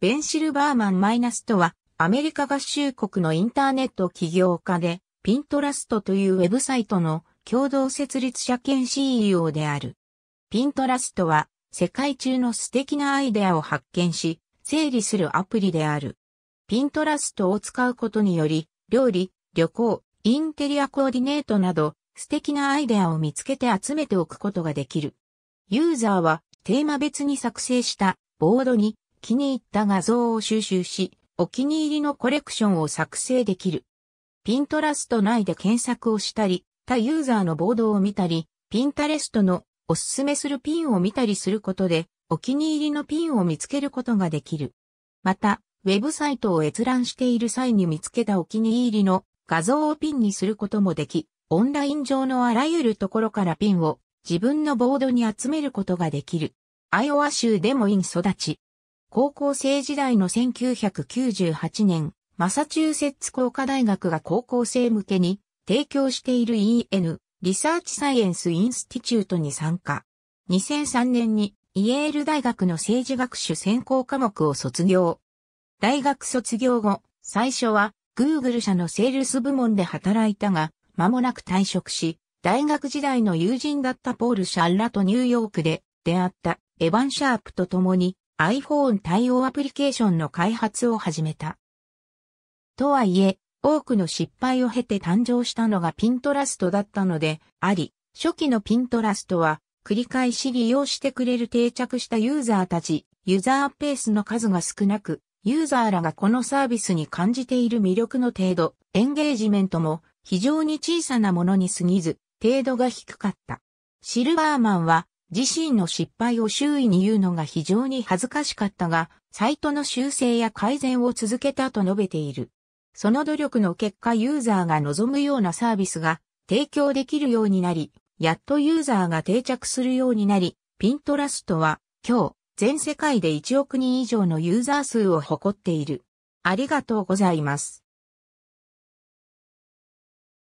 ベンシルバーマンマイナスとは、アメリカ合衆国のインターネット起業家で、ピントラストというウェブサイトの共同設立者兼 CEO である。ピントラストは、世界中の素敵なアイデアを発見し、整理するアプリである。ピントラストを使うことにより、料理、旅行、インテリアコーディネートなど、素敵なアイデアを見つけて集めておくことができる。ユーザーは、テーマ別に作成したボードに気に入った画像を収集し、お気に入りのコレクションを作成できる。ピントラスト内で検索をしたり、他ユーザーのボードを見たり、ピンタレストのおすすめするピンを見たりすることで、お気に入りのピンを見つけることができる。また、ウェブサイトを閲覧している際に見つけたお気に入りの画像をピンにすることもでき、オンライン上のあらゆるところからピンを自分のボードに集めることができる。アイオワ州でもイン育ち、高校生時代の1998年、マサチューセッツ工科大学が高校生向けに提供している EN、リサーチサイエンスインスティチュートに参加。2003年にイエール大学の政治学習専攻科目を卒業。大学卒業後、最初は Google 社のセールス部門で働いたが、間もなく退職し、大学時代の友人だったポール・シャンラとニューヨークで出会ったエヴァン・シャープと共に iPhone 対応アプリケーションの開発を始めた。とはいえ、多くの失敗を経て誕生したのがピントラストだったので、あり、初期のピントラストは、繰り返し利用してくれる定着したユーザーたち、ユーザーペースの数が少なく、ユーザーらがこのサービスに感じている魅力の程度、エンゲージメントも非常に小さなものに過ぎず、程度が低かった。シルバーマンは自身の失敗を周囲に言うのが非常に恥ずかしかったが、サイトの修正や改善を続けたと述べている。その努力の結果ユーザーが望むようなサービスが提供できるようになり、やっとユーザーが定着するようになり、ピントラストは今日全世界で1億人以上のユーザー数を誇っている。ありがとうございます。